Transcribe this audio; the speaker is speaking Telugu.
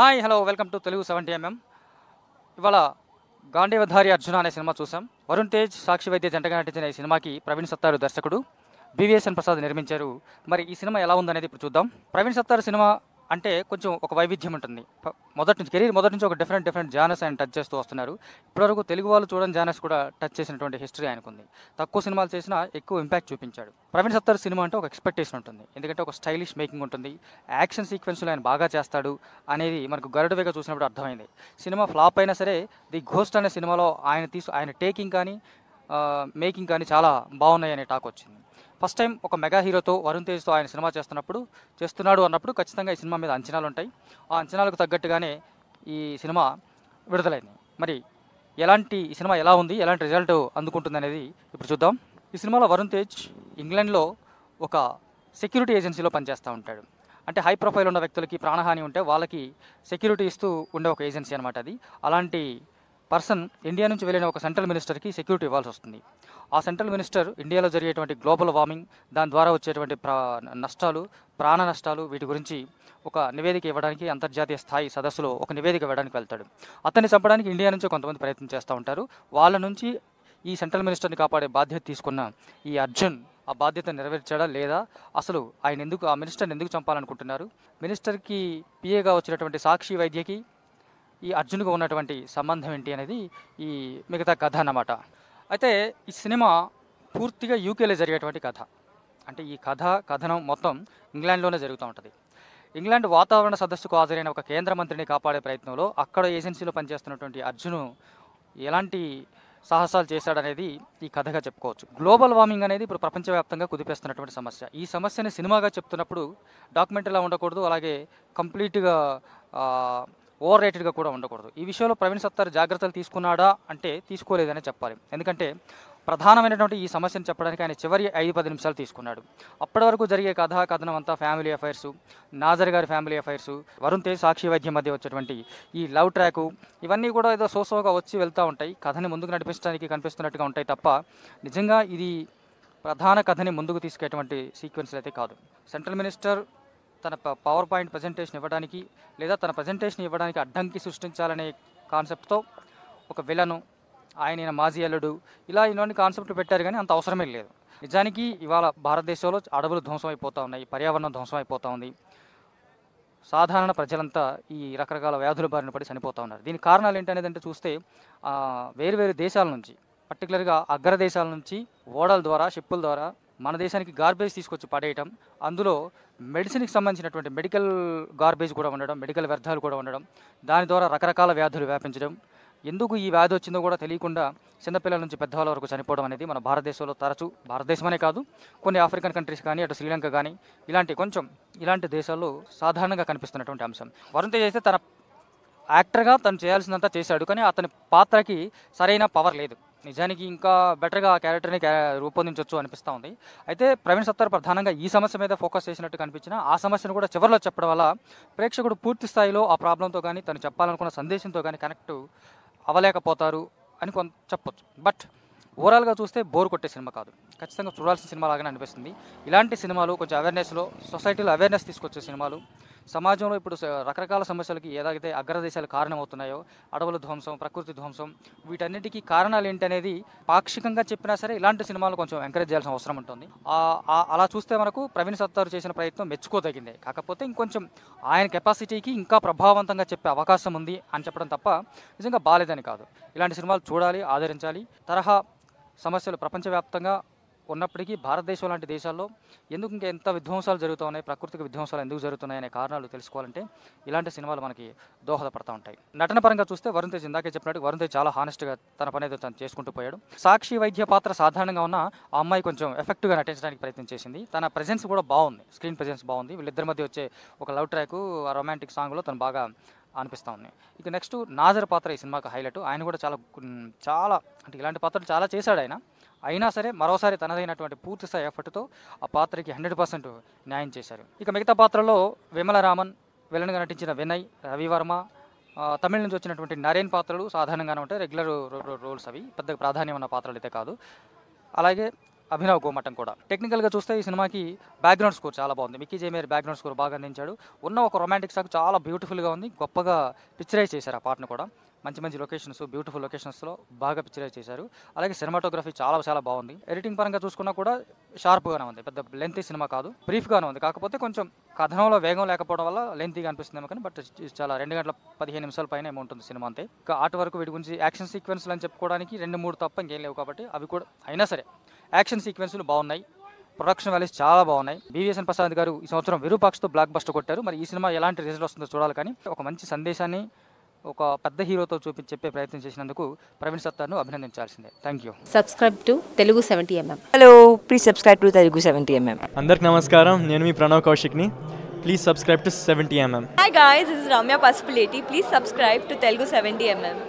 hi hello welcome to Telugu seventy MM ఇవాళ గాంధీవధారి అర్జున అనే సినిమా చూసాం వరుణ్ తేజ్ సాక్షి వైద్య జంటగా నటించిన ఈ సినిమాకి ప్రవీణ్ సత్తారు దర్శకుడు బివిఎస్ఎన్ ప్రసాద్ నిర్మించారు మరి ఈ సినిమా ఎలా ఉందనేది ఇప్పుడు చూద్దాం ప్రవీణ్ సత్తారు సినిమా అంటే కొంచెం ఒక వైవిధ్యం ఉంటుంది మొదటి నుంచి కెరీర్ మొదటి నుంచి ఒక డిఫరెంట్ డిఫరెంట్ జానర్స్ ఆయన టచ్ చేస్తూ వస్తున్నారు ఇప్పటివరకు తెలుగు వాళ్ళు చూడని జానర్స్ కూడా టచ్ చేసినటువంటి హిస్టరీ ఆయనకుంది తక్కువ సినిమాలు చేసినా ఎక్కువ ఇంపాక్ట్ చూపించాడు ప్రవీణ్ సత్తార్ సినిమా అంటే ఒక ఎక్స్పెక్టేషన్ ఉంటుంది ఎందుకంటే ఒక స్టైలిష్ మేకింగ్ ఉంటుంది యాక్షన్ సీక్వెన్స్లు ఆయన బాగా చేస్తాడు అనేది మనకు గరుడవేగా చూసినప్పుడు అర్థమైంది సినిమా ఫ్లాప్ అయినా సరే ది ఘోస్ట్ అనే సినిమాలో ఆయన తీసు ఆయన టేకింగ్ కానీ మేకింగ్ కానీ చాలా బాగున్నాయి అనే టాక్ వచ్చింది ఫస్ట్ టైం ఒక మెగా హీరోతో వరుణ్ తేజ్తో ఆయన సినిమా చేస్తున్నప్పుడు చేస్తున్నాడు అన్నప్పుడు ఖచ్చితంగా ఈ సినిమా మీద అంచనాలు ఉంటాయి ఆ అంచనాలకు తగ్గట్టుగానే ఈ సినిమా విడుదలైంది మరి ఎలాంటి ఈ సినిమా ఎలా ఉంది ఎలాంటి రిజల్ట్ అందుకుంటుంది అనేది ఇప్పుడు చూద్దాం ఈ సినిమాలో వరుణ్ తేజ్ ఇంగ్లాండ్లో ఒక సెక్యూరిటీ ఏజెన్సీలో పనిచేస్తూ ఉంటాడు అంటే హై ప్రొఫైల్ ఉన్న వ్యక్తులకి ప్రాణహాని ఉంటే వాళ్ళకి సెక్యూరిటీ ఇస్తూ ఉండే ఒక ఏజెన్సీ అనమాట అది అలాంటి పర్సన్ ఇండియా నుంచి వెళ్ళిన ఒక సెంట్రల్ మినిస్టర్కి సెక్యూరిటీ ఇవ్వాల్సి వస్తుంది ఆ సెంట్రల్ మినిస్టర్ ఇండియాలో జరిగేటువంటి గ్లోబల్ వార్మింగ్ దాని ద్వారా వచ్చేటువంటి నష్టాలు ప్రాణ నష్టాలు వీటి గురించి ఒక నివేదిక ఇవ్వడానికి అంతర్జాతీయ స్థాయి సదస్సులో ఒక నివేదిక ఇవ్వడానికి వెళ్తాడు అతన్ని చంపడానికి ఇండియా నుంచి కొంతమంది ప్రయత్నం చేస్తూ ఉంటారు వాళ్ళ నుంచి ఈ సెంట్రల్ మినిస్టర్ని కాపాడే బాధ్యత తీసుకున్న ఈ అర్జున్ ఆ బాధ్యత నెరవేర్చాడా లేదా అసలు ఆయన ఎందుకు ఆ మినిస్టర్ని ఎందుకు చంపాలనుకుంటున్నారు మినిస్టర్కి పిఏగా వచ్చినటువంటి సాక్షి వైద్యకి ఈ అర్జున్కు ఉన్నటువంటి సంబంధం ఏంటి అనేది ఈ మిగతా కథ అన్నమాట అయితే ఈ సినిమా పూర్తిగా యూకేలో జరిగేటువంటి కథ అంటే ఈ కథ కథనం మొత్తం ఇంగ్లాండ్లోనే జరుగుతూ ఉంటుంది ఇంగ్లాండ్ వాతావరణ సదస్సుకు హాజరైన ఒక కేంద్ర మంత్రిని కాపాడే ప్రయత్నంలో అక్కడ ఏజెన్సీలో పనిచేస్తున్నటువంటి అర్జును ఎలాంటి సాహసాలు చేశాడనేది ఈ కథగా చెప్పుకోవచ్చు గ్లోబల్ వార్మింగ్ అనేది ఇప్పుడు ప్రపంచవ్యాప్తంగా కుదిపేస్తున్నటువంటి సమస్య ఈ సమస్యని సినిమాగా చెప్తున్నప్పుడు డాక్యుమెంటరీలా ఉండకూడదు అలాగే కంప్లీట్గా ఓవర్ రేటెడ్గా కూడా ఉండకూడదు ఈ విషయంలో ప్రవీణ్ సత్తార్ జాగ్రత్తలు తీసుకున్నాడా అంటే తీసుకోలేదనే చెప్పాలి ఎందుకంటే ప్రధానమైనటువంటి ఈ సమస్యను చెప్పడానికి ఆయన చివరి ఐదు పది నిమిషాలు తీసుకున్నాడు అప్పటి వరకు జరిగే కథా కథనం అంతా ఫ్యామిలీ అఫైర్స్ నాజర్ గారి ఫ్యామిలీ అఫైర్స్ వరుణ్ తేజ్ సాక్షి వైద్యం మధ్య వచ్చేటువంటి ఈ లవ్ ట్రాక్ ఇవన్నీ కూడా ఏదో సోసోగా వచ్చి వెళ్తూ ఉంటాయి కథని ముందుకు నడిపించడానికి కనిపిస్తున్నట్టుగా ఉంటాయి తప్ప నిజంగా ఇది ప్రధాన కథని ముందుకు తీసుకెటువంటి సీక్వెన్స్లు అయితే కాదు సెంట్రల్ మినిస్టర్ తన పవర్ పాయింట్ ప్రజెంటేషన్ ఇవ్వడానికి లేదా తన ప్రజెంటేషన్ ఇవ్వడానికి అడ్డంకి సృష్టించాలనే కాన్సెప్ట్తో ఒక విలను ఆయన మాజీ అల్లుడు ఇలా ఇలాంటి కాన్సెప్ట్లు పెట్టారు కానీ అంత అవసరమే లేదు నిజానికి ఇవాళ భారతదేశంలో అడవులు ధ్వంసం అయిపోతూ ఉన్నాయి పర్యావరణం ధ్వంసం అయిపోతూ ఉంది సాధారణ ప్రజలంతా ఈ రకరకాల వ్యాధుల బారిన పడి చనిపోతూ ఉన్నారు దీని కారణాలు ఏంటనేదంటే చూస్తే వేరు వేరు దేశాల నుంచి పర్టికులర్గా అగ్ర దేశాల నుంచి ఓడల ద్వారా షిప్పుల ద్వారా మన దేశానికి గార్బేజ్ తీసుకొచ్చి పడేయటం అందులో మెడిసిన్కి సంబంధించినటువంటి మెడికల్ గార్బేజ్ కూడా ఉండడం మెడికల్ వ్యర్థాలు కూడా ఉండడం దాని ద్వారా రకరకాల వ్యాధులు వ్యాపించడం ఎందుకు ఈ వ్యాధి వచ్చిందో కూడా తెలియకుండా చిన్నపిల్లల నుంచి పెద్దవాళ్ళ వరకు చనిపోవడం అనేది మన భారతదేశంలో తరచూ భారతదేశమనే కాదు కొన్ని ఆఫ్రికన్ కంట్రీస్ కానీ అటు శ్రీలంక కానీ ఇలాంటి కొంచెం ఇలాంటి దేశాల్లో సాధారణంగా కనిపిస్తున్నటువంటి అంశం వరుణ్ తేజ్ అయితే తన యాక్టర్గా తను చేయాల్సినంత చేశాడు కానీ అతని పాత్రకి సరైన పవర్ లేదు నిజానికి ఇంకా బెటర్గా ఆ క్యారెక్టర్ని రూపొందించవచ్చు అనిపిస్తూ ఉంది అయితే ప్రవీణ్ సత్తార్ ప్రధానంగా ఈ సమస్య మీద ఫోకస్ చేసినట్టు కనిపించిన ఆ సమస్యను కూడా చివరిలో చెప్పడం వల్ల ప్రేక్షకుడు పూర్తి స్థాయిలో ఆ ప్రాబ్లంతో కానీ తను చెప్పాలనుకున్న సందేశంతో కానీ కనెక్ట్ అవ్వలేకపోతారు అని కొంత చెప్పొచ్చు బట్ ఓవరాల్గా చూస్తే బోర్ కొట్టే సినిమా కాదు ఖచ్చితంగా చూడాల్సిన సినిమా లాగానే అనిపిస్తుంది ఇలాంటి సినిమాలు కొంచెం అవేర్నెస్లో సొసైటీలో అవేర్నెస్ తీసుకొచ్చే సినిమాలు సమాజంలో ఇప్పుడు రకరకాల సమస్యలకి ఏదైతే అగ్రదేశాలు కారణమవుతున్నాయో అడవుల ధ్వంసం ప్రకృతి ధ్వంసం వీటన్నిటికీ కారణాలు ఏంటనేది పాక్షికంగా చెప్పినా సరే ఇలాంటి సినిమాలు కొంచెం ఎంకరేజ్ చేయాల్సిన అవసరం ఉంటుంది అలా చూస్తే మనకు ప్రవీణ్ సత్తారు చేసిన ప్రయత్నం మెచ్చుకోదగిందే కాకపోతే ఇంకొంచెం ఆయన కెపాసిటీకి ఇంకా ప్రభావవంతంగా చెప్పే అవకాశం ఉంది అని చెప్పడం తప్ప నిజంగా బాలేదని కాదు ఇలాంటి సినిమాలు చూడాలి ఆదరించాలి తరహా సమస్యలు ప్రపంచవ్యాప్తంగా ఉన్నప్పటికీ భారతదేశం లాంటి దేశాల్లో ఎందుకు ఇంకా ఎంత విధ్వంసాలు జరుగుతూ ఉన్నాయి ప్రకృతికి విధ్వంసాలు ఎందుకు జరుగుతున్నాయి అనే కారణాలు తెలుసుకోవాలంటే ఇలాంటి సినిమాలు మనకి దోహదపడతా ఉంటాయి నటన పరంగా చూస్తే వరుణ్ తేజ్ ఇందాకే చెప్పినట్టు వరుణ్ తేజ్ చాలా హానెస్ట్గా తన పని అయితే తను చేసుకుంటూ పోయాడు సాక్షి వైద్య పాత్ర సాధారణంగా ఉన్న ఆ అమ్మాయి కొంచెం ఎఫెక్ట్గా నటించడానికి ప్రయత్నం చేసింది తన ప్రెజెన్స్ కూడా బాగుంది స్క్రీన్ ప్రెజెన్స్ బాగుంది వీళ్ళిద్దరి మధ్య వచ్చే ఒక లవ్ ట్రాక్ ఆ రొమాంటిక్ సాంగ్లో తను బాగా అనిపిస్తూ ఉంది ఇక నెక్స్ట్ నాజర్ పాత్ర ఈ సినిమాకి హైలైట్ ఆయన కూడా చాలా చాలా అంటే ఇలాంటి పాత్రలు చాలా చేశాడు ఆయన అయినా సరే మరోసారి తనదైనటువంటి పూర్తి స్థాయి ఎఫర్ట్తో ఆ పాత్రకి హండ్రెడ్ పర్సెంట్ న్యాయం చేశారు ఇక మిగతా పాత్రలో విమల రామన్ విలన్గా నటించిన వినయ్ రవివర్మ తమిళ నుంచి వచ్చినటువంటి నరేన్ పాత్రలు సాధారణంగానే ఉంటాయి రెగ్యులర్ రోల్స్ అవి పెద్ద ప్రాధాన్యం ఉన్న పాత్రలు అయితే కాదు అలాగే అభినవ్ గోమటం కూడా టెక్నికల్గా చూస్తే ఈ సినిమాకి బ్యాక్గ్రౌండ్ స్కోర్ చాలా బాగుంది మిక్కీ జేమేర్ బ్యాక్గ్రౌండ్ స్కోర్ బాగా అందించాడు ఉన్న ఒక రొమాంటిక్ సాగ్ చాలా బ్యూటిఫుల్గా ఉంది గొప్పగా పిక్చరైజ్ చేశారు ఆ పాటను కూడా మంచి మంచి లొకేషన్స్ బ్యూటిఫుల్ లొకేషన్స్లో బాగా పిక్చరైజ్ చేశారు అలాగే సినిమాటోగ్రఫీ చాలా చాలా బాగుంది ఎడిటింగ్ పరంగా చూసుకున్నా కూడా షార్ప్గానే ఉంది పెద్ద లెంతీ సినిమా కాదు బ్రీఫ్గానే ఉంది కాకపోతే కొంచెం కథనంలో వేగం లేకపోవడం వల్ల లెంతీగా అనిపిస్తుంది కానీ బట్ చాలా రెండు గంటల పదిహేను నిమిషాల పైన ఉంటుంది సినిమా అంతే ఇంకా ఆర్ట్ వరకు వీటి గురించి యాక్షన్ సీక్వెన్స్లు అని చెప్పుకోవడానికి రెండు మూడు తప్ప ఇంకేం లేవు కాబట్టి అవి కూడా అయినా సరే యాక్షన్ సీక్వెన్స్లు బాగున్నాయి ప్రొడక్షన్ వాల్యూస్ చాలా బాగున్నాయి బీవీఎస్ఎన్ ప్రసాద్ గారు ఈ సంవత్సరం విరూపాక్స్తో బ్లాక్ బస్టర్ కొట్టారు మరి ఈ సినిమా ఎలాంటి రిజల్ట్ వస్తుందో చూడాలి కానీ ఒక మంచి సందేశాన్ని ఒక పెద్ద హీరోతో చూపి చెప్పే ప్రయత్నం చేసినందుకు ప్రవీణ్ సత్తాను అభినందించాల్సిందే thank you subscribe to Telugu seventy MM hello please subscribe to Telugu seventy MM అందరికి నమస్కారం నేను మీ ప్రణవ్ కౌశిక్ని please subscribe to seventy MM hi guys is Ramya Pasupuleti please subscribe to Telugu seventy MM